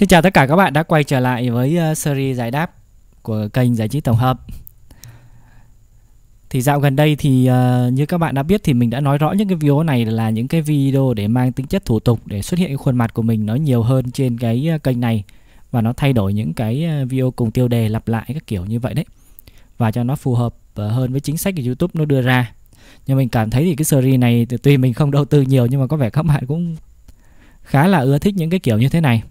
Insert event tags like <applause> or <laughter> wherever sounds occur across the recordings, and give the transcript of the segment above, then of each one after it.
Xin chào tất cả các bạn đã quay trở lại với ờ, series giải đáp của kênh Giải trí Tổng hợp Thì dạo gần đây thì ờ, như các bạn đã biết thì mình đã nói rõ những cái video này là những cái video để mang tính chất thủ tục để xuất hiện khuôn mặt của mình nó nhiều hơn trên cái ờ, kênh này Và nó thay đổi những cái video cùng tiêu đề lặp lại các kiểu như vậy đấy Và cho nó phù hợp hơn với chính sách của Youtube nó đưa ra nhưng mình cảm thấy thì cái series này tuy mình không đầu tư nhiều nhưng mà có vẻ các bạn cũng khá là ưa thích những cái kiểu như thế này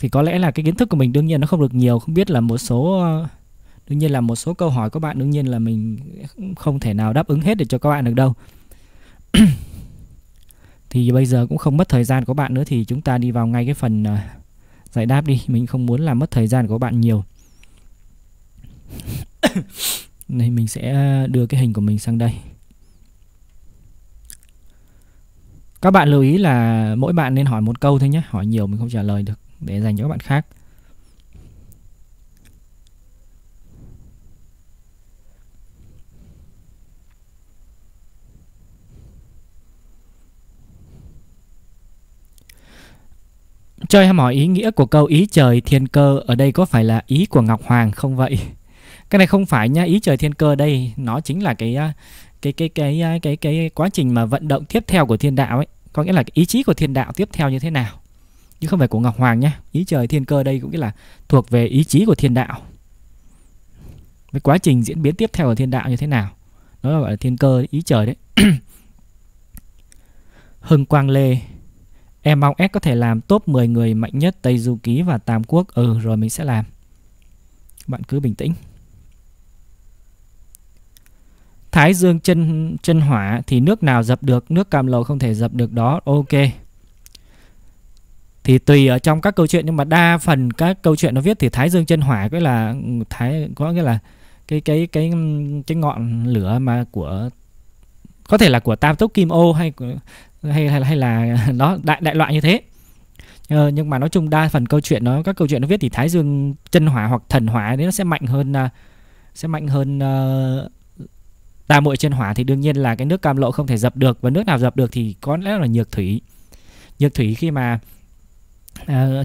thì có lẽ là cái kiến thức của mình đương nhiên nó không được nhiều không biết là một số ờ, đương nhiên là một số câu hỏi các bạn đương nhiên là mình không thể nào đáp ứng hết để cho các bạn được đâu <clears throat> thì bây giờ cũng không mất thời gian của bạn nữa thì chúng ta đi vào ngay cái phần ờ, giải đáp đi mình không muốn làm mất thời gian của bạn nhiều này <coughs> mình sẽ ờ, đưa cái hình của mình sang đây các bạn lưu ý là mỗi bạn nên hỏi một câu thôi nhé hỏi nhiều mình không trả lời được để dành cho các bạn khác Cho em hỏi ý nghĩa của câu ý trời thiên cơ ở đây có phải là ý của Ngọc Hoàng không vậy? Cái này không phải nha, ý trời thiên cơ đây nó chính là cái cái cái cái cái cái, cái quá trình mà vận động tiếp theo của thiên đạo ấy, có nghĩa là cái ý chí của thiên đạo tiếp theo như thế nào chứ không phải của Ngọc Hoàng nhé ý trời thiên cơ đây cũng nghĩa là thuộc về ý chí của thiên đạo với quá trình diễn biến tiếp theo của thiên đạo như thế nào đó là gọi là thiên cơ ý trời đấy <coughs> Hưng Quang Lê Em mong S có thể làm top 10 người mạnh nhất Tây Du Ký và Tam Quốc Ừ rồi mình sẽ làm Bạn cứ bình tĩnh Thái Dương chân chân hỏa thì nước nào dập được, nước cam lầu không thể dập được đó. Ok thì tùy ở trong các câu chuyện nhưng mà đa phần các câu chuyện nó viết thì thái dương chân hỏa cái là thái có nghĩa là cái cái cái cái ngọn lửa mà của có thể là của tam túc kim ô hay hay hay, hay là <laughs> nó đại đại loại như thế ờ, nhưng mà nói chung đa phần câu chuyện nó các câu chuyện nó viết thì thái dương chân hỏa hoặc thần hỏa đấy nó sẽ mạnh hơn à, sẽ mạnh hơn uh, tam muội chân hỏa thì đương nhiên là cái nước cam lộ không thể dập được và nước nào dập được thì có lẽ là nhược thủy nhược thủy khi mà à,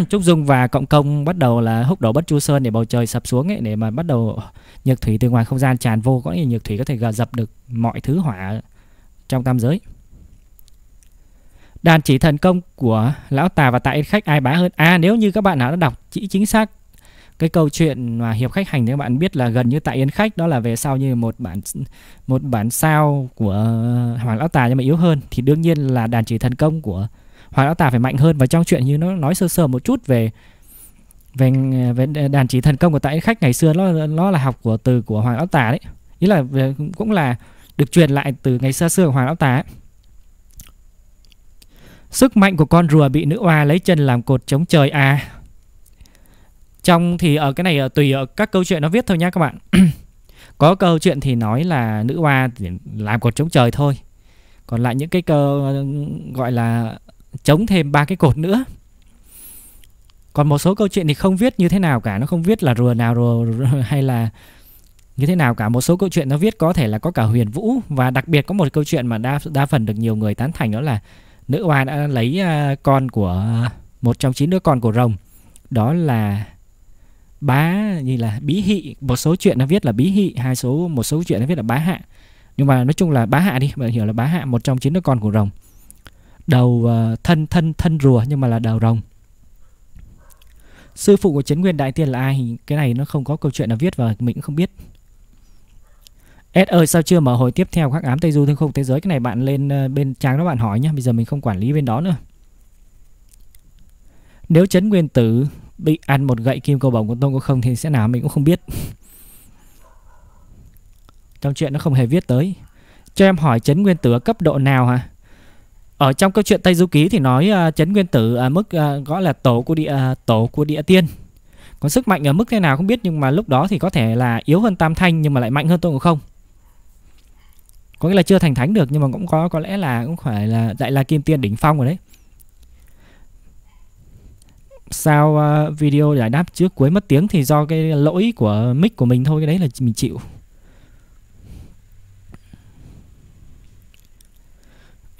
<clears throat> chúc Dung và Cộng Công bắt đầu là húc đổ bất chu sơn để bầu trời sập xuống ấy để mà bắt đầu nhược thủy từ ngoài không gian tràn vô có nghĩa nhược thủy có thể gạt dập được mọi thứ hỏa trong tam giới. Đàn chỉ thần công của lão Tà và tại Yên Khách ai bá hơn. À nếu như các bạn nào đã đọc chỉ chính xác cái câu chuyện mà hiệp khách hành thì các bạn biết là gần như tại Yên Khách đó là về sau như một bản một bản sao của Hoàng lão Tà nhưng mà yếu hơn thì đương nhiên là đàn chỉ thần công của hoàng lão Tả phải mạnh hơn và trong chuyện như nó nói sơ sơ một chút về về về đàn chỉ thần công của tại khách ngày xưa nó nó là học của từ của hoàng lão Tả đấy ý là cũng là được truyền lại từ ngày xa xưa của hoàng lão Tả. Sức mạnh của con rùa bị nữ oa lấy chân làm cột chống trời à. Trong thì ở cái này ở tùy ở các câu chuyện nó viết thôi nha các bạn. <clears throat> Có câu chuyện thì nói là nữ oa làm cột chống trời thôi. Còn lại những cái cơ gọi là chống thêm ba cái cột nữa còn một số câu chuyện thì không viết như thế nào cả nó không viết là rùa nào rùa, rùa <laughs> hay là như thế nào cả một số câu chuyện nó viết có thể là có cả huyền vũ và đặc biệt có một câu chuyện mà đa đa phần được nhiều người tán thành đó là nữ oa đã lấy à, con của à, một trong chín đứa con của rồng đó là bá như là bí hị một số chuyện nó viết là bí hị hai số một số chuyện nó viết là bá hạ nhưng mà nói chung là bá hạ đi bạn hiểu là bá hạ một trong chín đứa con của rồng đầu ờ, thân thân thân rùa nhưng mà là đầu rồng sư phụ của chấn nguyên đại tiên là ai cái này nó không có câu chuyện nào viết và mình cũng không biết S ơi sao chưa mở hồi tiếp theo các ám Tây Du thương không thế giới cái này bạn lên ờ, bên trang đó bạn hỏi nhé bây giờ mình không quản lý bên đó nữa nếu chấn nguyên tử bị ăn một gậy kim cầu bổng của tôn có không thì sẽ nào mình cũng không biết trong chuyện nó không hề viết tới cho em hỏi chấn nguyên tử cấp độ nào hả ở trong câu chuyện Tây Du Ký thì nói uh, Trấn Nguyên Tử ở à, uh, mức uh, gọi là tổ của địa uh, tổ của địa tiên. Có sức mạnh ở mức thế nào không biết nhưng mà lúc đó thì có thể là yếu hơn Tam Thanh nhưng mà lại mạnh hơn Tôn Ngộ Không. Có nghĩa là chưa thành thánh được nhưng mà cũng có có lẽ là cũng phải là đại la kim tiên đỉnh phong rồi đấy. Sao uh, video giải đáp trước cuối mất tiếng thì do cái lỗi của mic của mình thôi cái đấy là mình chịu.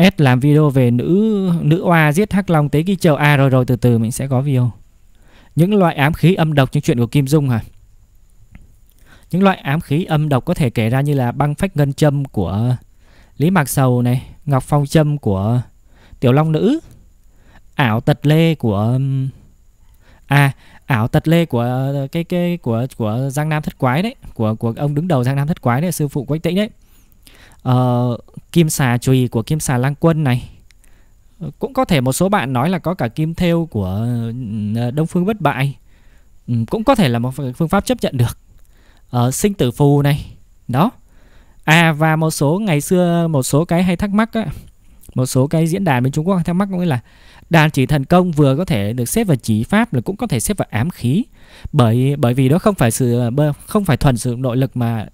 S làm video về nữ nữ oa giết Hắc Long tế ký châu A à, rồi rồi từ từ mình sẽ có video. Những loại ám khí âm độc trong chuyện của Kim Dung hả? À? Những loại ám khí âm độc có thể kể ra như là băng phách ngân châm của Lý Mạc Sầu này, Ngọc Phong châm của Tiểu Long Nữ, ảo tật lê của um, à ảo tật lê của cái cái của của Giang Nam Thất Quái đấy, của của ông đứng đầu Giang Nam Thất Quái đấy, sư phụ Quách Tĩnh đấy uh, kim xà chùy của kim xà lang quân này ờ, cũng có thể một số bạn nói là có cả kim thêu của ừ, đông phương bất bại ừ, cũng có thể là một phương pháp chấp nhận được uh, sinh tử phù này đó à và một số ngày xưa một số cái hay thắc mắc á, một số cái diễn đàn bên Trung Quốc hay thắc mắc cũng là đàn chỉ thần công vừa có thể được xếp vào chỉ pháp là cũng có thể xếp vào ám khí bởi bởi vì đó không phải sự không phải thuần sử dụng nội lực mà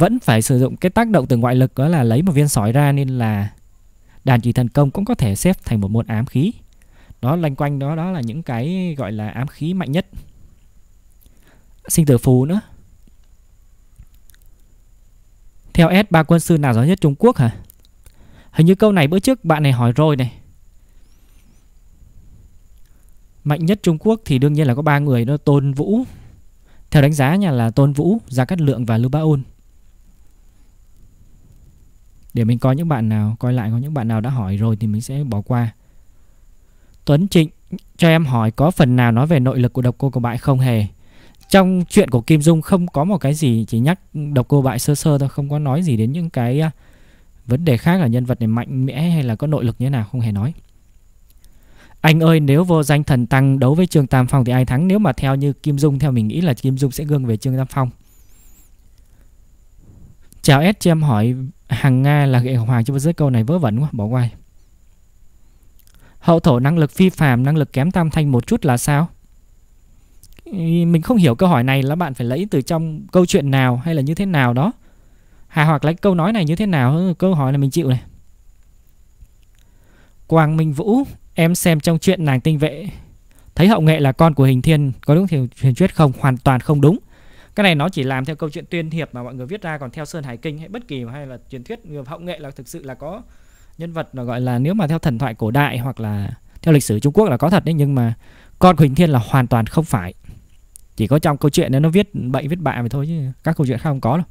vẫn phải sử dụng cái tác động từ ngoại lực đó là lấy một viên sỏi ra nên là đàn chỉ thần công cũng có thể xếp thành một môn ám khí đó loanh quanh đó đó là những cái gọi là ám khí mạnh nhất sinh tử phù nữa theo S ba quân sư nào giỏi nhất Trung Quốc hả hình như câu này bữa trước bạn này hỏi rồi này mạnh nhất Trung Quốc thì đương nhiên là có ba người đó Tôn Vũ theo đánh giá nhà là Tôn Vũ Gia Cát Lượng và Lưu Bá Ôn để mình coi những bạn nào coi lại có những bạn nào đã hỏi rồi thì mình sẽ bỏ qua Tuấn Trịnh cho em hỏi có phần nào nói về nội lực của độc cô cầu bại không hề trong chuyện của Kim Dung không có một cái gì chỉ nhắc độc cô bại sơ sơ thôi không có nói gì đến những cái à, vấn đề khác là nhân vật này mạnh mẽ hay là có nội lực như thế nào không hề nói anh ơi nếu vô danh thần tăng đấu với Trương Tam Phong thì ai thắng nếu mà theo như Kim Dung theo mình nghĩ là Kim Dung sẽ gương về Trương Tam Phong Chào S cho em hỏi hàng Nga là nghệ hoàng chứ dưới câu này vớ vẩn quá, bỏ qua. Hậu thổ năng lực phi phàm, năng lực kém tam thanh một chút là sao? Mình không hiểu câu hỏi này là bạn phải lấy từ trong câu chuyện nào hay là như thế nào đó. Hà hoặc lấy câu nói này như thế nào, câu hỏi này mình chịu này. Quang Minh Vũ, em xem trong chuyện nàng tinh vệ thấy hậu nghệ là con của hình thiên có đúng thì truyền thuyết không hoàn toàn không đúng cái này nó chỉ làm theo câu chuyện tuyên hiệp mà mọi người viết ra còn theo sơn hải kinh hay bất kỳ hay là truyền thuyết hậu nghệ là thực sự là có nhân vật là gọi là nếu mà theo thần thoại cổ đại hoặc là theo lịch sử Trung Quốc là có thật đấy nhưng mà con Huỳnh Thiên là hoàn toàn không phải chỉ có trong câu chuyện nó viết bậy viết bạ vậy thôi chứ các câu chuyện khác không có đâu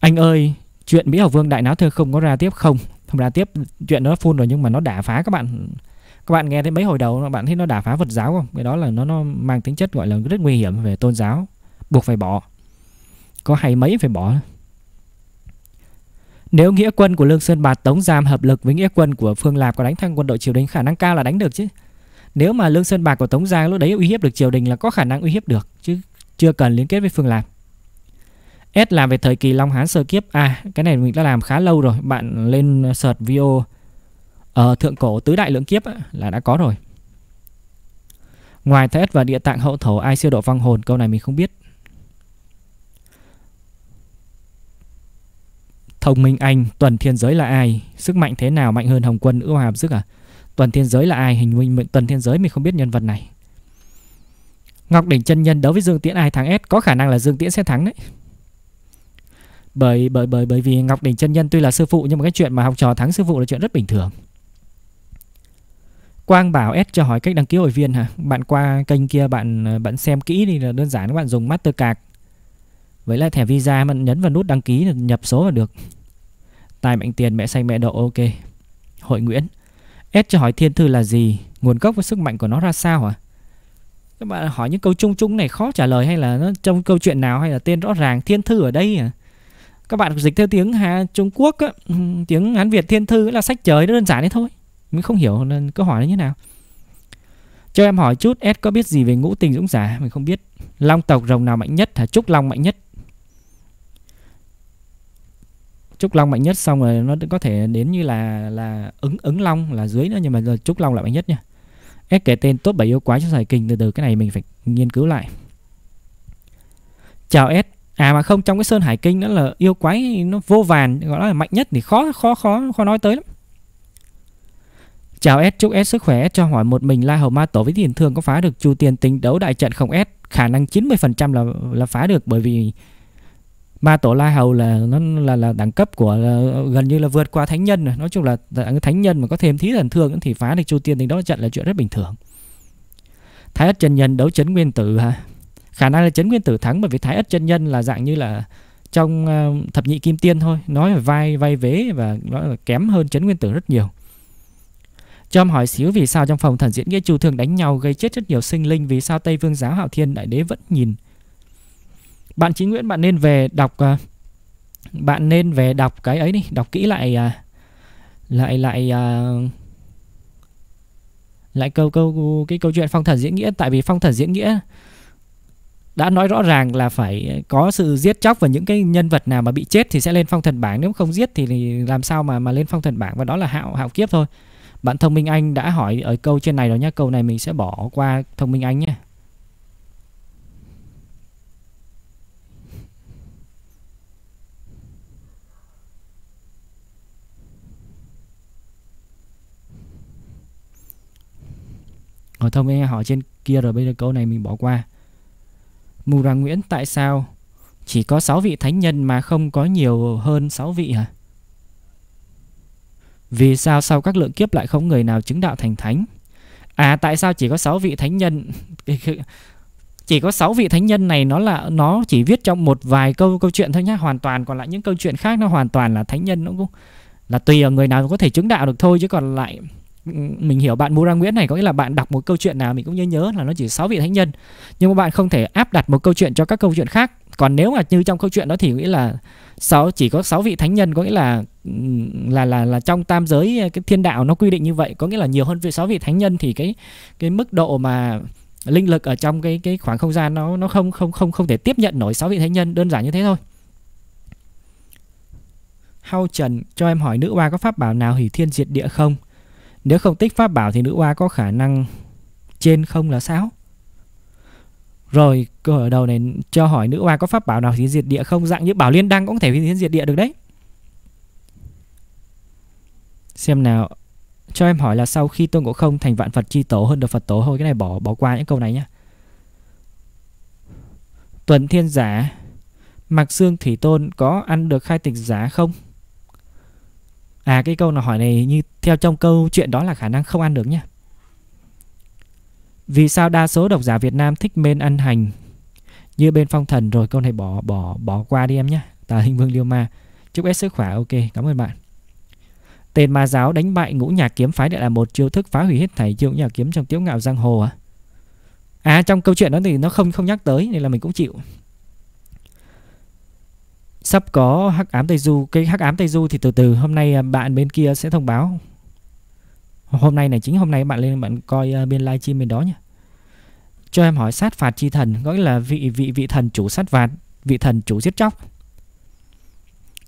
anh ơi chuyện Mỹ Hậu Vương đại náo thơ không có ra tiếp không không ra tiếp chuyện nó phun rồi nhưng mà nó đả phá các bạn các bạn nghe thấy mấy hồi đầu các bạn thấy nó đả phá Phật giáo không cái đó là nó nó mang tính chất gọi là rất nguy hiểm về tôn giáo buộc phải bỏ có hay mấy phải bỏ nếu nghĩa quân của Lương Sơn Bạt Tống Giam hợp lực với nghĩa quân của Phương Lạp có đánh thăng quân đội triều đình khả năng cao là đánh được chứ. Nếu mà Lương Sơn bạc của Tống Giang lúc đấy uy hiếp được triều đình là có khả năng uy hiếp được chứ chưa cần liên kết với Phương Lạp. S làm về thời kỳ Long Hán sơ kiếp. À, cái này mình đã làm khá lâu rồi. Bạn lên search video ở ờ, thượng cổ tứ đại lượng kiếp là đã có rồi. Ngoài Thái Ất và Địa Tạng Hậu Thổ ai siêu độ vong hồn câu này mình không biết. Thông minh anh, tuần thiên giới là ai? Sức mạnh thế nào mạnh hơn Hồng Quân ưu hàm sức à? Tuần thiên giới là ai? Hình minh tuần thiên giới mình không biết nhân vật này. Ngọc đỉnh chân nhân đấu với Dương Tiễn ai thắng S có khả năng là Dương Tiễn sẽ thắng đấy. Bởi bởi bởi bởi vì Ngọc đỉnh chân nhân tuy là sư phụ nhưng mà cái chuyện mà học trò thắng sư phụ là chuyện rất bình thường. Quang bảo S cho hỏi cách đăng ký hội viên hả? Bạn qua kênh kia bạn ờ, bạn xem kỹ thì là đơn giản các bạn dùng Mastercard. Với lại thẻ Visa bạn nhấn vào nút đăng ký là nhập số là được. Tài mệnh tiền mẹ xanh mẹ độ, ok. Hội Nguyễn. S cho hỏi thiên thư là gì? Nguồn gốc và sức mạnh của nó ra sao hả? Các bạn hỏi những câu chung chung này khó trả lời hay là nó trong câu chuyện nào hay là tên rõ ràng thiên thư ở đây à? Các bạn dịch theo tiếng Hà Trung Quốc á, ừ, tiếng Hán Việt thiên thư là sách trời nó đơn giản đấy thôi. Mình không hiểu nên câu hỏi như thế nào Cho em hỏi chút S có biết gì về ngũ tình dũng giả Mình không biết Long tộc rồng nào mạnh nhất hả Trúc Long mạnh nhất Trúc Long mạnh nhất xong rồi nó có thể đến như là là ứng ứng Long là dưới nữa nhưng mà Trúc Long là mạnh nhất nha. S kể tên top 7 yêu quái trong giải kinh từ từ cái này mình phải nghiên cứu lại. Chào S. À mà không trong cái sơn hải kinh đó là yêu quái nó vô vàn gọi là mạnh nhất thì khó khó khó khó nói tới lắm. Chào S chúc S sức khỏe cho hỏi một mình la Hầu Ma Tổ với tiền thương có phá được chu tiền tính đấu đại trận không S? Khả năng 90% là là phá được bởi vì Ma Tổ la Hầu là nó là là đẳng cấp của là, gần như là vượt qua thánh nhân rồi. Nói chung là thánh nhân mà có thêm thí thần thương thì phá được chu tiên tính đấu trận là chuyện rất bình thường. Thái Ất chân nhân đấu chấn nguyên tử ha. Khả năng là chấn nguyên tử thắng bởi vì Thái Ất chân nhân là dạng như là trong uh, thập nhị kim tiên thôi, nói là vai vai vế và nó kém hơn chấn nguyên tử rất nhiều. Cho em hỏi xíu vì sao trong phòng thần diễn nghĩa chủ thường đánh nhau gây chết rất nhiều sinh linh vì sao Tây Vương giáo Hạo Thiên đại đế vẫn nhìn. Bạn Chí Nguyễn bạn nên về đọc uh, bạn nên về đọc cái ấy đi, đọc kỹ lại uh, lại lại uh, lại câu câu cái câu chuyện phong thần diễn nghĩa tại vì phong thần diễn nghĩa đã nói rõ ràng là phải có sự giết chóc và những cái nhân vật nào mà bị chết thì sẽ lên phong thần bảng nếu không giết thì làm sao mà mà lên phong thần bảng và đó là hạo hạo kiếp thôi bạn thông minh anh đã hỏi ở câu trên này rồi nhé Câu này mình sẽ bỏ qua thông minh anh nhé rồi thông minh anh hỏi trên kia rồi bây giờ câu này mình bỏ qua Mù Ra Nguyễn tại sao chỉ có 6 vị thánh nhân mà không có nhiều hơn 6 vị hả? À? Vì sao sau các lượng kiếp lại không người nào chứng đạo thành thánh? À tại sao chỉ có 6 vị thánh nhân <laughs> chỉ có 6 vị thánh nhân này nó là nó chỉ viết trong một vài câu câu chuyện thôi nhá, hoàn toàn còn lại những câu chuyện khác nó hoàn toàn là thánh nhân nó cũng là tùy ở người nào có thể chứng đạo được thôi chứ còn lại ừ, mình hiểu bạn Mura Nguyễn này có nghĩa là bạn đọc một câu chuyện nào mình cũng nhớ nhớ là nó chỉ 6 vị thánh nhân nhưng mà bạn không thể áp đặt một câu chuyện cho các câu chuyện khác còn nếu mà như trong câu chuyện đó thì nghĩa là sáu chỉ có sáu vị thánh nhân có nghĩa là là là là trong tam giới cái thiên đạo nó quy định như vậy có nghĩa là nhiều hơn sáu vị thánh nhân thì cái cái mức độ mà linh lực ở trong cái cái khoảng không gian nó nó không không không không thể tiếp nhận nổi sáu vị thánh nhân đơn giản như thế thôi Hau Trần cho em hỏi nữ oa có pháp bảo nào hủy thiên diệt địa không? Nếu không tích pháp bảo thì nữ oa có khả năng trên không là sao? Rồi ở đầu này cho hỏi nữ oa có pháp bảo nào thì diệt địa không dạng như bảo liên đăng cũng có thể hiến diệt địa được đấy. Xem nào cho em hỏi là sau khi Tôn Ngộ Không thành vạn Phật chi tổ hơn được Phật tổ thôi cái này bỏ bỏ qua những câu này nhé. Tuần Thiên Giả mặc Xương Thủy Tôn có ăn được khai tịch giả không? À cái câu nào hỏi này như theo trong câu chuyện đó là khả năng không ăn được nhá. Vì sao đa số độc giả Việt Nam thích men ăn hành như bên phong thần rồi câu này bỏ bỏ bỏ qua đi em nhé tà hình vương liêu ma chúc em sức khỏe ok cảm ơn bạn tên ma giáo đánh bại ngũ nhà kiếm phái lại là một chiêu thức phá hủy hết thảy chiêu nhà kiếm trong tiếu ngạo giang hồ à à trong câu chuyện đó thì nó không không nhắc tới nên là mình cũng chịu sắp có hắc ám tây du cái hắc ám tây du thì từ từ hôm nay à, bạn bên kia sẽ thông báo hôm nay này chính hôm nay bạn lên bạn coi uh, bên livestream bên đó nhé cho em hỏi sát phạt chi thần có nghĩa là vị vị vị thần chủ sát phạt vị thần chủ giết chóc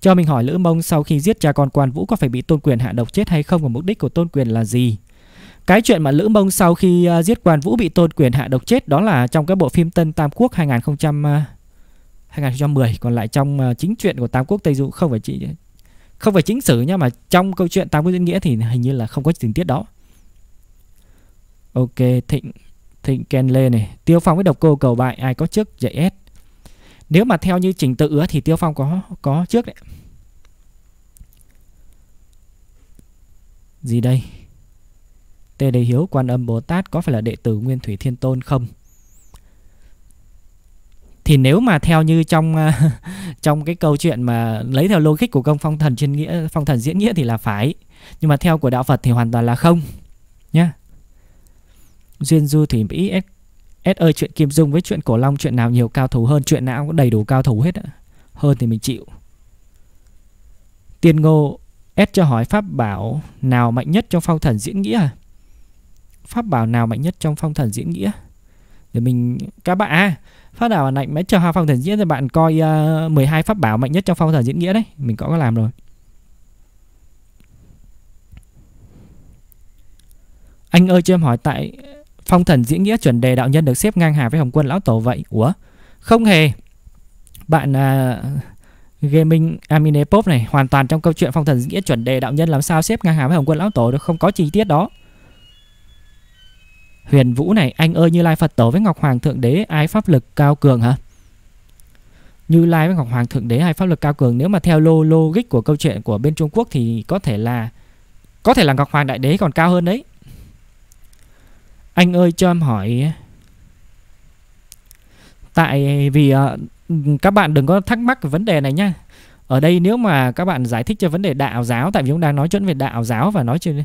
cho mình hỏi lữ mông sau khi giết cha con quan vũ có phải bị tôn quyền hạ độc chết hay không và mục đích của tôn quyền là gì cái chuyện mà Lữ Mông sau khi uh, giết Quan Vũ bị Tôn Quyền hạ độc chết đó là trong cái bộ phim Tân Tam Quốc 2000, uh, 2010 còn lại trong uh, chính truyện của Tam Quốc Tây Du không phải chỉ không phải chính sử nha mà trong câu chuyện tam quốc diễn nghĩa thì hình như là không có tình tiết đó ok thịnh thịnh ken lê này tiêu phong với độc cô cầu bại ai có trước dạy s nếu mà theo như trình tự ứa thì tiêu phong có có trước đấy gì đây tề đề hiếu quan âm bồ tát có phải là đệ tử nguyên thủy thiên tôn không thì nếu mà theo như trong ờ, <laughs> trong cái câu chuyện mà lấy theo logic của công phong thần trên nghĩa phong thần diễn nghĩa thì là phải nhưng mà theo của đạo Phật thì hoàn toàn là không nhá duyên du thủy mỹ S ơi chuyện Kim Dung với chuyện Cổ Long chuyện nào nhiều cao thủ hơn chuyện nào cũng đầy đủ cao thủ hết hơn thì mình chịu Tiên Ngô S cho hỏi pháp bảo nào mạnh nhất trong phong thần diễn nghĩa Pháp bảo nào mạnh nhất trong phong thần diễn nghĩa? để mình các bạn à, phát đảo bản lạnh mấy chờ hoa phong thần diễn thì bạn coi uh, 12 pháp bảo mạnh nhất trong phong thần diễn nghĩa đấy mình có làm rồi anh ơi cho em hỏi tại phong thần diễn nghĩa chuẩn đề đạo nhân được xếp ngang hàng với hồng quân lão tổ vậy ủa không hề bạn uh, Gaming Amine Pop này hoàn toàn trong câu chuyện phong thần diễn nghĩa chuẩn đề đạo nhân làm sao xếp ngang hàng với Hồng Quân lão tổ được không có chi tiết đó. Huyền Vũ này, anh ơi Như Lai Phật Tổ với Ngọc Hoàng Thượng Đế ai pháp lực cao cường hả? Như Lai với Ngọc Hoàng Thượng Đế ai pháp lực cao cường nếu mà theo lô logic của câu chuyện của bên Trung Quốc thì có thể là có thể là Ngọc Hoàng Đại Đế còn cao hơn đấy. Anh ơi cho em hỏi tại vì ờ, các bạn đừng có thắc mắc vấn đề này nhá. Ở đây nếu mà các bạn giải thích cho vấn đề đạo giáo tại vì chúng đang nói chuyện về đạo giáo và nói chuyện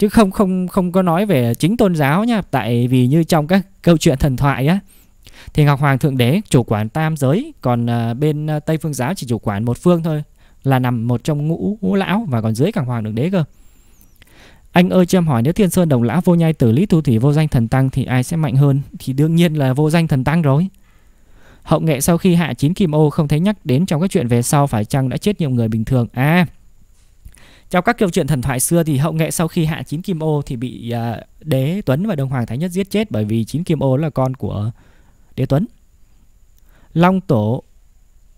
chứ không không không có nói về chính tôn giáo nha tại vì như trong các câu chuyện thần thoại á thì ngọc hoàng thượng đế chủ quản tam giới còn à, bên à, tây phương giáo chỉ chủ quản một phương thôi là nằm một trong ngũ ngũ lão và còn dưới cả hoàng thượng đế cơ anh ơi cho em hỏi nếu thiên sơn đồng lão vô nhai tử lý thu thủy vô danh thần tăng thì ai sẽ mạnh hơn thì đương nhiên là vô danh thần tăng rồi hậu nghệ sau khi hạ chín kim ô không thấy nhắc đến trong các chuyện về sau phải chăng đã chết nhiều người bình thường à trong các câu chuyện thần thoại xưa thì hậu nghệ sau khi hạ chín kim ô thì bị à, đế Tuấn và Đông Hoàng Thái Nhất giết chết bởi vì chín kim ô là con của đế Tuấn. Long tổ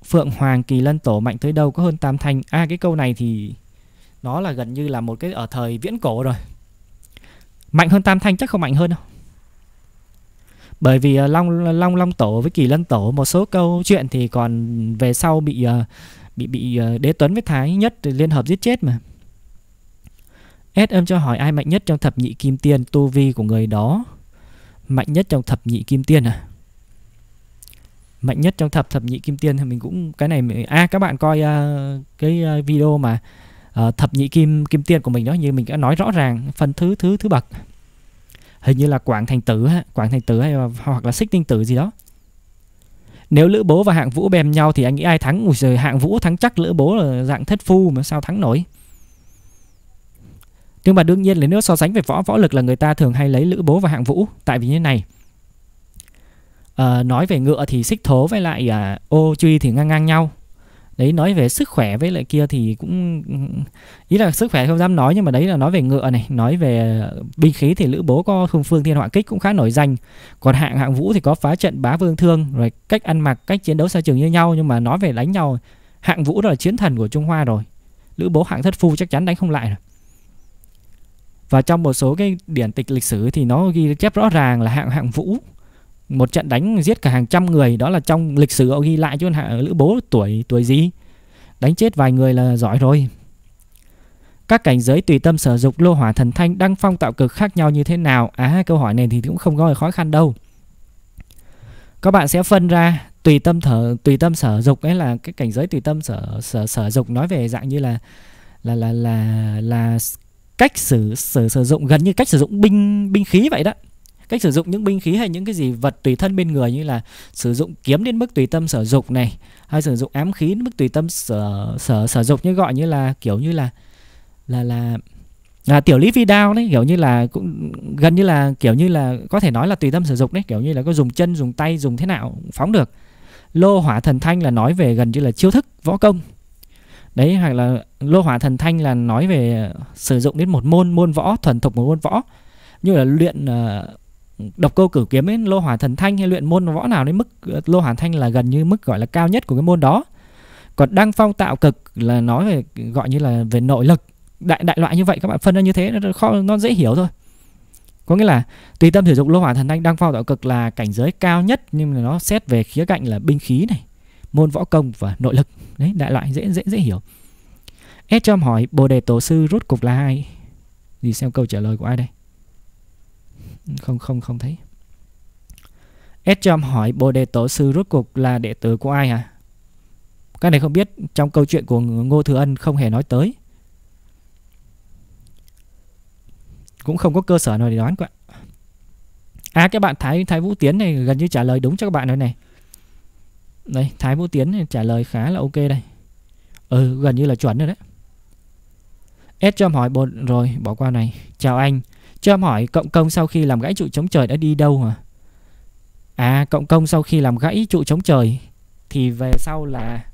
Phượng Hoàng Kỳ Lân tổ mạnh tới đâu có hơn tam thanh. A à, cái câu này thì nó là gần như là một cái ở thời viễn cổ rồi. Mạnh hơn tam thanh chắc không mạnh hơn đâu. Bởi vì à, Long Long Long tổ với Kỳ Lân tổ một số câu chuyện thì còn về sau bị à, bị bị đế Tuấn với Thái Nhất liên hợp giết chết mà. S âm cho hỏi ai mạnh nhất trong thập nhị kim tiên tu vi của người đó mạnh nhất trong thập nhị kim tiên à mạnh nhất trong thập thập nhị kim tiên thì mình cũng cái này mình, à các bạn coi uh, cái uh, video mà uh, thập nhị kim kim tiên của mình đó như mình đã nói rõ ràng phần thứ thứ thứ bậc hình như là quảng thành tử quảng thành tử hay hoặc là xích tinh tử gì đó nếu lữ bố và hạng vũ bèm nhau thì anh nghĩ ai thắng Ủa giời, hạng vũ thắng chắc lữ bố là dạng thất phu mà sao thắng nổi nhưng mà đương nhiên là nếu so sánh về võ võ lực là người ta thường hay lấy lữ bố và hạng vũ tại vì như này à, nói về ngựa thì xích thố với lại à, ô truy thì ngang ngang nhau đấy nói về sức khỏe với lại kia thì cũng ý là sức khỏe không dám nói nhưng mà đấy là nói về ngựa này nói về à, binh khí thì lữ bố có hùng phương thiên họa kích cũng khá nổi danh còn hạng hạng vũ thì có phá trận bá vương thương rồi cách ăn mặc cách chiến đấu xa trường như nhau nhưng mà nói về đánh nhau hạng vũ đó là chiến thần của trung hoa rồi lữ bố hạng thất phu chắc chắn đánh không lại rồi và trong một số cái điển tịch lịch sử thì nó ghi chép rõ ràng là hạng hạng vũ một trận đánh giết cả hàng trăm người đó là trong lịch sử họ ghi lại chứ hạ lữ bố tuổi tuổi gì đánh chết vài người là giỏi rồi các cảnh giới tùy tâm sở dục lô hỏa thần thanh đăng phong tạo cực khác nhau như thế nào à câu hỏi này thì cũng không có khó khăn đâu các bạn sẽ phân ra tùy tâm thở tùy tâm sở dục ấy là cái cảnh giới tùy tâm sở sở sở dục nói về dạng như là là là là là cách sử, sử sử dụng gần như cách sử dụng binh binh khí vậy đó cách sử dụng những binh khí hay những cái gì vật tùy thân bên người như là sử dụng kiếm đến mức tùy tâm sử dụng này hay sử dụng ám khí đến mức tùy tâm sở sở sử dụng như gọi như là kiểu như là là là là tiểu lý vi đao đấy kiểu như là cũng gần như là kiểu như là có thể nói là tùy tâm sử dụng đấy kiểu như là có dùng chân dùng tay dùng thế nào phóng được lô hỏa thần thanh là nói về gần như là chiêu thức võ công đấy hoặc là lô hỏa thần thanh là nói về ờ, sử dụng đến một môn môn võ thuần thục một môn võ như là luyện uh, độc câu cử kiếm ấy lô hỏa thần thanh hay luyện môn võ nào đến mức ờ, lô hỏa thanh là gần như mức gọi là cao nhất của cái môn đó còn đăng phong tạo cực là nói về gọi như là về nội lực đại đại loại như vậy các bạn phân ra như thế nó khó nó dễ hiểu thôi có nghĩa là tùy tâm sử dụng lô hỏa thần thanh đăng phong tạo cực là cảnh giới cao nhất nhưng mà nó xét về khía cạnh là binh khí này môn võ công và nội lực đấy đại loại dễ dễ dễ hiểu S trong hỏi Bồ đề tổ sư rốt cục là ai gì xem câu trả lời của ai đây không không không thấy S trong hỏi Bồ đề tổ sư rốt cục là đệ tử của ai à cái này không biết trong câu chuyện của Ngô Thừa Ân không hề nói tới cũng không có cơ sở nào để đoán cả. À các bạn Thái Thái Vũ Tiến này gần như trả lời đúng cho các bạn rồi này. Đây, Thái Vũ Tiến trả lời khá là ok đây. Ừ, gần như là chuẩn rồi đấy. S cho em hỏi bột rồi, bỏ qua này. Chào anh, cho em hỏi cộng công sau khi làm gãy trụ chống trời đã đi đâu hả? À, cộng công sau khi làm gãy trụ chống trời thì về sau là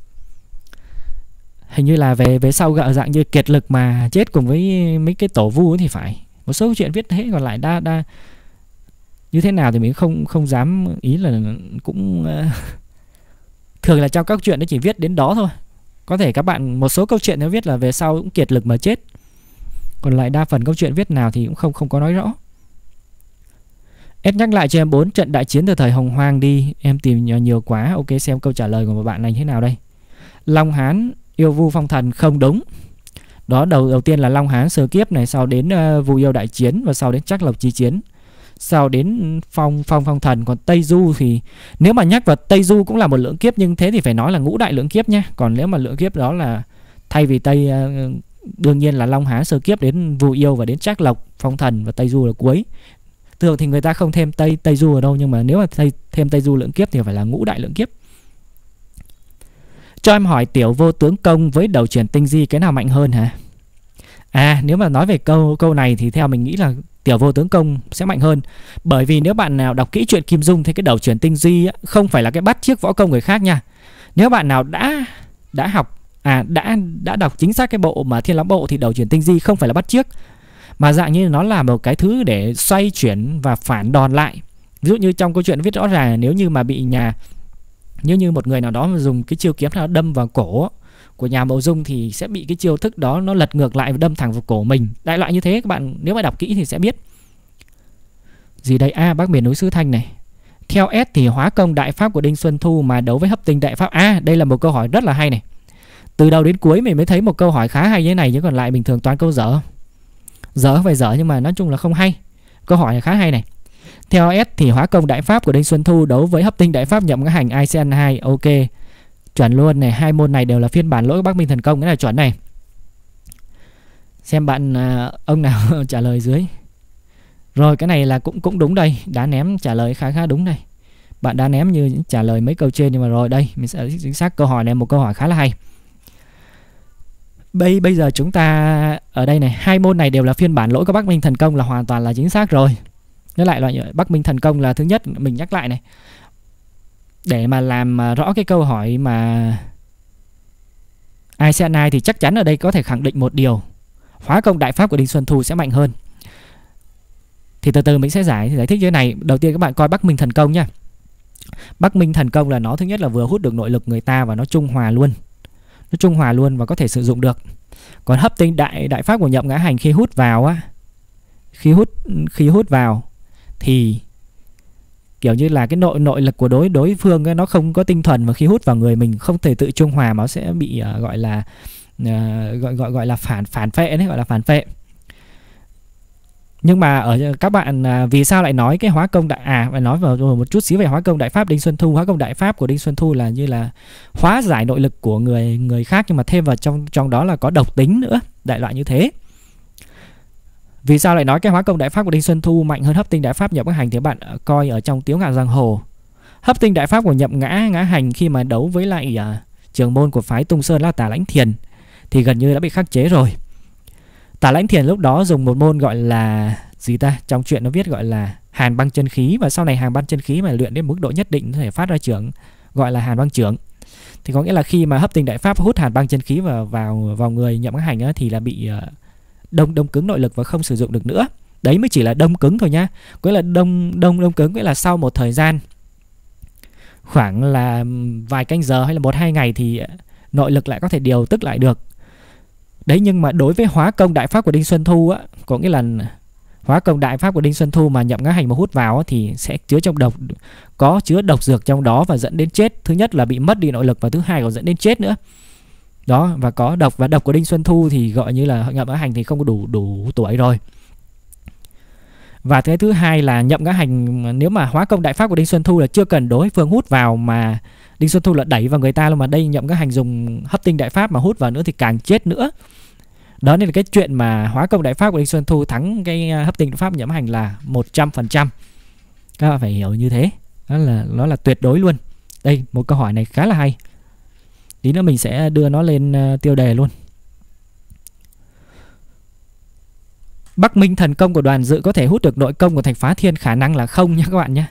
hình như là về về sau gạo dạng như kiệt lực mà chết cùng với mấy cái tổ vu thì phải. Một số chuyện viết thế còn lại đa đa như thế nào thì mình không không dám ý là cũng uh, thường là trong các chuyện nó chỉ viết đến đó thôi có thể các bạn một số câu chuyện nó viết là về sau cũng kiệt lực mà chết còn lại đa phần câu chuyện viết nào thì cũng không không có nói rõ S nhắc lại cho em bốn trận đại chiến từ thời Hồng Hoang đi Em tìm nhiều, nhiều quá Ok xem câu trả lời của một bạn này thế nào đây Long Hán yêu vu phong thần không đúng Đó đầu đầu tiên là Long Hán sơ kiếp này Sau đến uh, vu yêu đại chiến Và sau đến chắc lộc chi chiến sau đến phong phong phong thần còn tây du thì nếu mà nhắc vào tây du cũng là một lượng kiếp nhưng thế thì phải nói là ngũ đại lượng kiếp nhé còn nếu mà lượng kiếp đó là thay vì tây ờ, đương nhiên là long hán sơ kiếp đến vu yêu và đến trác lộc phong thần và tây du là cuối thường thì người ta không thêm tây tây du ở đâu nhưng mà nếu mà thay, thêm tây du lượng kiếp thì phải là ngũ đại lượng kiếp cho em hỏi tiểu vô tướng công với đầu chuyển tinh di cái nào mạnh hơn hả à nếu mà nói về câu câu này thì theo mình nghĩ là tiểu vô tướng công sẽ mạnh hơn. Bởi vì nếu bạn nào đọc kỹ chuyện Kim Dung thì cái đầu chuyển tinh duy không phải là cái bắt chiếc võ công người khác nha. Nếu bạn nào đã đã học à đã đã đọc chính xác cái bộ mà Thiên Lãm bộ thì đầu chuyển tinh di không phải là bắt chiếc mà dạng như nó là một cái thứ để xoay chuyển và phản đòn lại. Ví dụ như trong câu chuyện viết rõ ràng nếu như mà bị nhà nếu như một người nào đó mà dùng cái chiêu kiếm nào đâm vào cổ của nhà mộ dung thì sẽ bị cái chiêu thức đó nó lật ngược lại và đâm thẳng vào cổ mình đại loại như thế các bạn nếu mà đọc kỹ thì sẽ biết gì đây a à, bác miền núi sứ thanh này theo S thì hóa công đại pháp của Đinh Xuân Thu mà đấu với hấp tinh đại pháp A à, đây là một câu hỏi rất là hay này từ đầu đến cuối mình mới thấy một câu hỏi khá hay như thế này chứ còn lại bình thường toàn câu dở dở phải dở nhưng mà nói chung là không hay câu hỏi này khá hay này theo S thì hóa công đại pháp của Đinh Xuân Thu đấu với hấp tinh đại pháp nhậm ngã hành ICN2 ok Chuẩn luôn này, hai môn này đều là phiên bản lỗi của Bắc Minh Thần Công, cái là chuẩn này. Xem bạn à, ông nào <laughs> trả lời dưới. Rồi cái này là cũng cũng đúng đây, đá ném trả lời khá khá đúng này. Bạn đã ném như trả lời mấy câu trên nhưng mà rồi đây, mình sẽ chính xác câu hỏi này một câu hỏi khá là hay. Bây bây giờ chúng ta ở đây này, hai môn này đều là phiên bản lỗi của Bắc Minh Thần Công là hoàn toàn là chính xác rồi. Nhớ lại loại Bắc Minh Thần Công là thứ nhất mình nhắc lại này để mà làm à, rõ cái câu hỏi mà ai sẽ ăn thì chắc chắn ở đây có thể khẳng định một điều hóa công đại pháp của Đinh Xuân Thu sẽ mạnh hơn thì từ từ mình sẽ giải giải thích như thế này đầu tiên các bạn coi Bắc Minh thần công nha Bắc Minh thần công là nó thứ nhất là vừa hút được nội lực người ta và nó trung hòa luôn nó trung hòa luôn và có thể sử dụng được còn hấp tinh đại đại pháp của nhậm ngã hành khi hút vào á khi hút khi hút vào thì kiểu như là cái nội nội lực của đối đối phương ấy, nó không có tinh thần và khi hút vào người mình không thể tự trung hòa mà nó sẽ bị uh, gọi là uh, gọi gọi gọi là phản phản phệ đấy gọi là phản phệ nhưng mà ở ờ, các bạn à, vì sao lại nói cái hóa công đại à phải nói vào một chút xíu về hóa công đại pháp đinh xuân thu hóa công đại pháp của đinh xuân thu là như là hóa giải nội lực của người người khác nhưng mà thêm vào trong trong đó là có độc tính nữa đại loại như thế vì sao lại nói cái hóa công đại pháp của Đinh Xuân Thu mạnh hơn hấp tinh đại pháp nhập ngã hành thì bạn ờ, coi ở trong tiếng ngạn giang hồ. Hấp tinh đại pháp của nhập ngã ngã hành khi mà đấu với lại uh, trường môn của phái Tung Sơn la Tả Lãnh Thiền thì gần như đã bị khắc chế rồi. Tả Lãnh Thiền lúc đó dùng một môn gọi là gì ta? Trong chuyện nó viết gọi là hàn băng chân khí và sau này hàn băng chân khí mà luyện đến mức độ nhất định có thể phát ra trưởng gọi là hàn băng trưởng. Thì có nghĩa là khi mà hấp tinh đại pháp hút hàn băng chân khí vào vào vào người nhậm ngã hành á, thì là bị uh, đông đông cứng nội lực và không sử dụng được nữa đấy mới chỉ là đông cứng thôi nhá nghĩa là đông đông đông cứng nghĩa là sau một thời gian khoảng là vài canh giờ hay là một hai ngày thì nội lực lại có thể điều tức lại được đấy nhưng mà đối với hóa công đại pháp của đinh xuân thu á có nghĩa là hóa công đại pháp của đinh xuân thu mà nhậm ngã hành mà hút vào á, thì sẽ chứa trong độc có chứa độc dược trong đó và dẫn đến chết thứ nhất là bị mất đi nội lực và thứ hai còn dẫn đến chết nữa đó và có đọc và đọc của đinh xuân thu thì gọi như là nhậm ngã hành thì không có đủ đủ tuổi rồi và thế thứ hai là nhậm ngã hành nếu mà hóa công đại pháp của đinh xuân thu là chưa cần đối phương hút vào mà đinh xuân thu là đẩy vào người ta luôn mà đây nhậm ngã hành dùng hấp tinh đại pháp mà hút vào nữa thì càng chết nữa đó nên là cái chuyện mà hóa công đại pháp của đinh xuân thu thắng cái à, hấp tinh đại pháp nhậm hành là 100% các bạn phải hiểu như thế đó là nó là tuyệt đối luôn đây một câu hỏi này khá là hay tí nữa mình sẽ đưa nó lên ờ, tiêu đề luôn Bắc Minh thần công của đoàn dự có thể hút được nội công của thành phá thiên khả năng là không nha các bạn nhé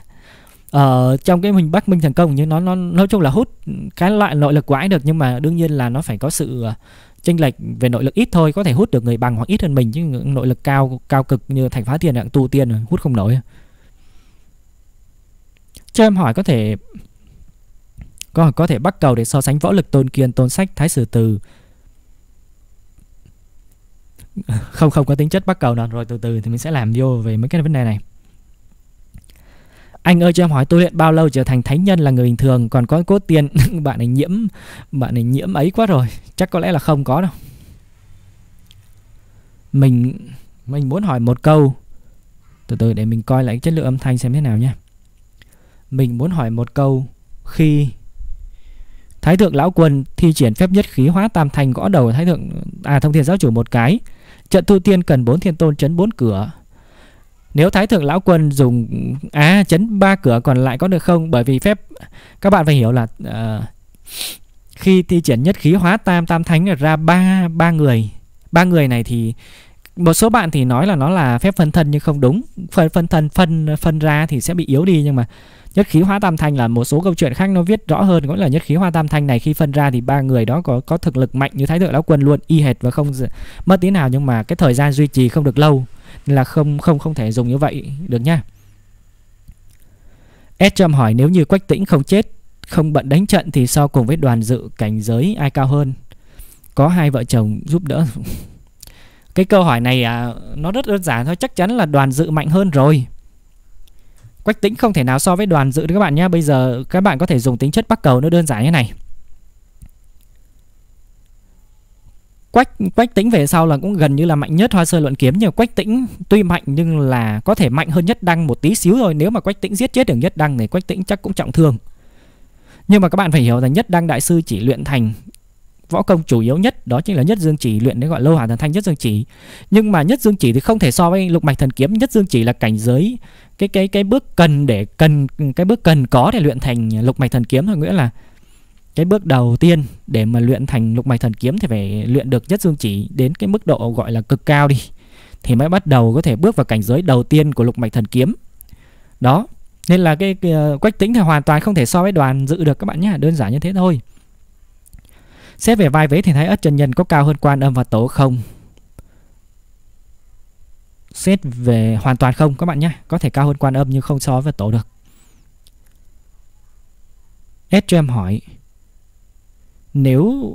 ở ờ, trong cái mình Bắc Minh thần công nhưng nó nó nói chung là hút cái loại nội lực quái được nhưng mà đương nhiên là nó phải có sự ờ, chênh lệch về nội lực ít thôi có thể hút được người bằng hoặc ít hơn mình chứ nội lực cao cao cực như thành phá thiên đặng tu tiên hút không nổi cho em hỏi có thể có, có thể bắt cầu để so sánh võ lực tôn kiên, tôn sách, thái sử từ. Không, không có tính chất bắt cầu nào. Rồi từ từ thì mình sẽ làm vô về mấy cái vấn đề này. Anh ơi cho em hỏi tôi luyện bao lâu trở thành thánh nhân là người bình thường còn có cốt tiền <laughs> bạn này nhiễm bạn này nhiễm ấy quá rồi, chắc có lẽ là không có đâu. Mình mình muốn hỏi một câu. Từ từ để mình coi lại chất lượng âm thanh xem thế nào nhé Mình muốn hỏi một câu khi Thái thượng lão quân thi triển phép nhất khí hóa tam thành gõ đầu Thái thượng à thông thiên giáo chủ một cái. Trận thu tiên cần bốn thiên tôn chấn bốn cửa. Nếu Thái thượng lão quân dùng à chấn ba cửa còn lại có được không? Bởi vì phép các bạn phải hiểu là uh, khi thi triển nhất khí hóa tam tam thánh ra ba ba người. Ba người này thì một số bạn thì nói là nó là phép phân thân nhưng không đúng. Phân phân thân phân phân ra thì sẽ bị yếu đi nhưng mà nhất khí hóa tam thanh là một số câu chuyện khác nó viết rõ hơn cũng là nhất khí hóa tam thanh này khi phân ra thì ba người đó có có thực lực mạnh như thái thượng lão quân luôn y hệt và không mất tí nào nhưng mà cái thời gian duy trì không được lâu là không không không thể dùng như vậy được nha Edram hỏi nếu như Quách Tĩnh không chết, không bận đánh trận thì so cùng với đoàn dự cảnh giới ai cao hơn? Có hai vợ chồng giúp đỡ. <laughs> cái câu hỏi này à, nó rất đơn giản thôi, chắc chắn là đoàn dự mạnh hơn rồi. Quách Tĩnh không thể nào so với đoàn dự các bạn nhé Bây giờ các bạn có thể dùng tính chất bắc cầu nó đơn giản như này Quách Quách Tĩnh về sau là cũng gần như là mạnh nhất Hoa Sơ luận kiếm nhưng Quách Tĩnh tuy mạnh nhưng là có thể mạnh hơn Nhất Đăng một tí xíu rồi, nếu mà Quách Tĩnh giết chết được Nhất Đăng thì Quách Tĩnh chắc cũng trọng thương. Nhưng mà các bạn phải hiểu rằng Nhất Đăng đại sư chỉ luyện thành võ công chủ yếu nhất đó chính là nhất dương chỉ luyện đến gọi lâu hàn thần thanh nhất dương chỉ nhưng mà nhất dương chỉ thì không thể so với lục mạch thần kiếm nhất dương chỉ là cảnh giới cái cái cái bước cần để cần cái bước cần có để luyện thành lục mạch thần kiếm thôi nghĩa là cái bước đầu tiên để mà luyện thành lục mạch thần kiếm thì phải luyện được nhất dương chỉ đến cái mức độ gọi là cực cao đi thì mới bắt đầu có thể bước vào cảnh giới đầu tiên của lục mạch thần kiếm đó nên là cái, cái quách tính thì hoàn toàn không thể so với đoàn dự được các bạn nhé đơn giản như thế thôi Xét về vai vế thì thái ất chân nhân có cao hơn quan âm và tổ không? Xét về hoàn toàn không các bạn nhé Có thể cao hơn quan âm nhưng không so với tổ được S cho em hỏi Nếu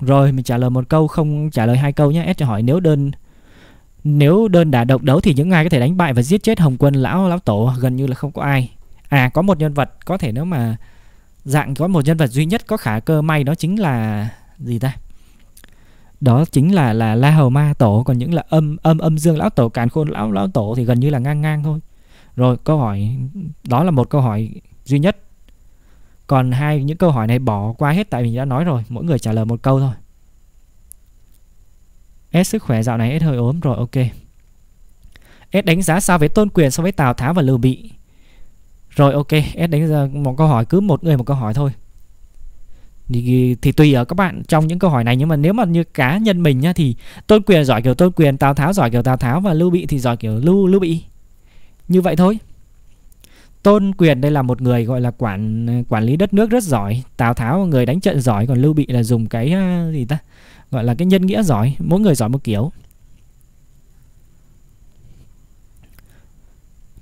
Rồi mình trả lời một câu không trả lời hai câu nhé S cho hỏi nếu đơn Nếu đơn đả độc đấu thì những ai có thể đánh bại và giết chết Hồng Quân Lão Lão Tổ gần như là không có ai À có một nhân vật có thể nếu mà dạng có một nhân vật duy nhất có khả cơ may đó chính là gì ta đó chính là là la hầu ma tổ còn những là âm âm âm dương lão tổ càn khôn lão lão tổ thì gần như là ngang ngang thôi rồi câu hỏi đó là một câu hỏi duy nhất còn hai những câu hỏi này bỏ qua hết tại mình đã nói rồi mỗi người trả lời một câu thôi S sức khỏe dạo này S hơi ốm rồi ok S đánh giá sao với tôn quyền so với Tào Tháo và Lưu Bị rồi ok, S đánh ra một câu hỏi cứ một người một câu hỏi thôi. Thì, thì tùy ở các bạn trong những câu hỏi này nhưng mà nếu mà như cá nhân mình nhá thì Tôn Quyền giỏi kiểu Tôn Quyền, Tào Tháo giỏi kiểu Tào Tháo và Lưu Bị thì giỏi kiểu Lưu Lưu Bị. Như vậy thôi. Tôn Quyền đây là một người gọi là quản quản lý đất nước rất giỏi, Tào Tháo là người đánh trận giỏi còn Lưu Bị là dùng cái à, gì ta? Gọi là cái nhân nghĩa giỏi, mỗi người giỏi một kiểu.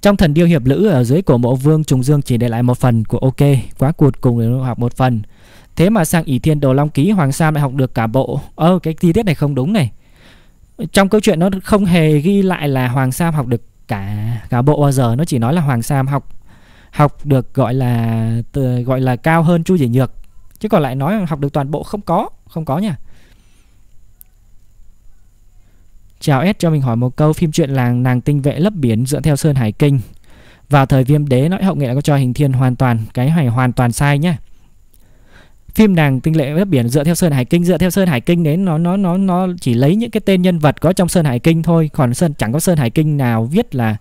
Trong thần điêu hiệp lữ ở dưới cổ mộ vương Trùng Dương chỉ để lại một phần của ok, quá cụt cùng học một phần. Thế mà sang ỷ thiên đồ long ký Hoàng sa lại học được cả bộ. Ơ ờ, cái chi tiết này không đúng này. Trong câu chuyện nó không hề ghi lại là Hoàng sa học được cả cả bộ bao giờ, nó chỉ nói là Hoàng sa học học được gọi là từ, gọi là cao hơn Chu Dĩ Nhược. Chứ còn lại nói học được toàn bộ không có, không có nha. Chào S cho mình hỏi một câu phim truyện làng nàng tinh vệ lấp biển dựa theo Sơn Hải Kinh. Vào thời viêm đế nói hậu nghệ có cho hình thiên hoàn toàn, cái này hoàn toàn sai nhá. Phim nàng tinh lệ lấp biển dựa theo Sơn Hải Kinh, dựa theo Sơn Hải Kinh đến nó nó nó nó chỉ lấy những cái tên nhân vật có trong Sơn Hải Kinh thôi, còn Sơn chẳng có Sơn Hải Kinh nào viết là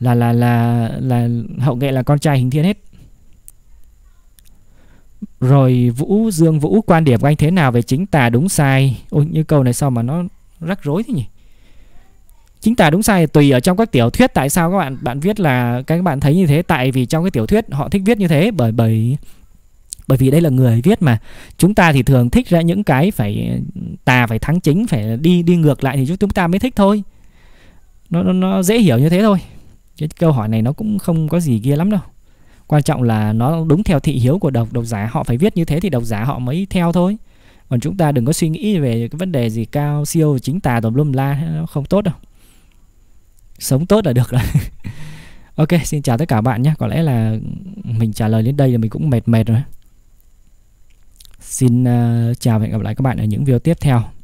là là là là, là hậu nghệ là con trai hình thiên hết. Rồi Vũ Dương Vũ quan điểm của anh thế nào về chính tà đúng sai? Ôi như câu này sao mà nó rắc rối thế nhỉ? chính tả đúng sai tùy ở trong các tiểu thuyết tại sao các bạn bạn viết là các bạn thấy như thế tại vì trong cái tiểu thuyết họ thích viết như thế bởi bởi bởi vì đây là người viết mà chúng ta thì thường thích ra những cái phải tà phải thắng chính phải đi đi ngược lại thì chúng chúng ta mới thích thôi nó nó, nó dễ hiểu như thế thôi cái câu hỏi này nó cũng không có gì ghê lắm đâu quan trọng là nó đúng theo thị hiếu của độc độc giả họ phải viết như thế thì độc giả họ mới theo thôi còn chúng ta đừng có suy nghĩ về cái vấn đề gì cao siêu chính tà tùm lum la nó không tốt đâu sống tốt là được rồi <laughs> ok xin chào tất cả bạn nhé có lẽ là mình trả lời đến đây là mình cũng mệt mệt rồi xin uh, chào và hẹn gặp lại các bạn ở những video tiếp theo